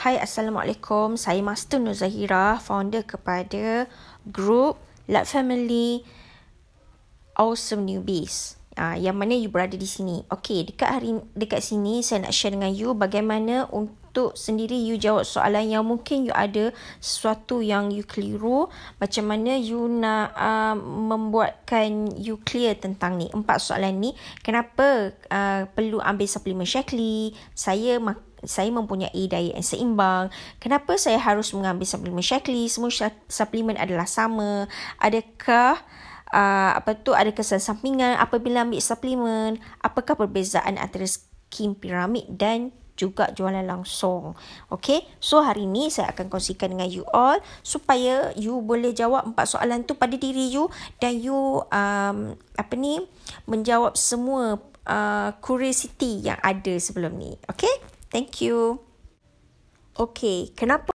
Hai Assalamualaikum, saya Master Nur Zahira, founder kepada group Lab Family Awesome Newbies. Ah, yang mana you berada di sini. Okey, dekat hari dekat sini saya nak share dengan you bagaimana untuk sendiri you jawab soalan yang mungkin you ada sesuatu yang you keliru. Macam mana you nak uh, membuatkan you clear tentang ni. Empat soalan ni. Kenapa uh, perlu ambil suplemen Shackley? Saya mak- saya mempunyai diet yang seimbang. Kenapa saya harus mengambil suplemen Shakli? Semua suplemen adalah sama. Adakah uh, apa tu ada kesan sampingan apabila ambil suplemen? Apakah perbezaan antara skim piramid dan juga jualan langsung. Okay. So hari ni saya akan kongsikan dengan you all. Supaya you boleh jawab empat soalan tu pada diri you. Dan you um, apa ni menjawab semua uh, curiosity yang ada sebelum ni. Okay. thank you okay kenapa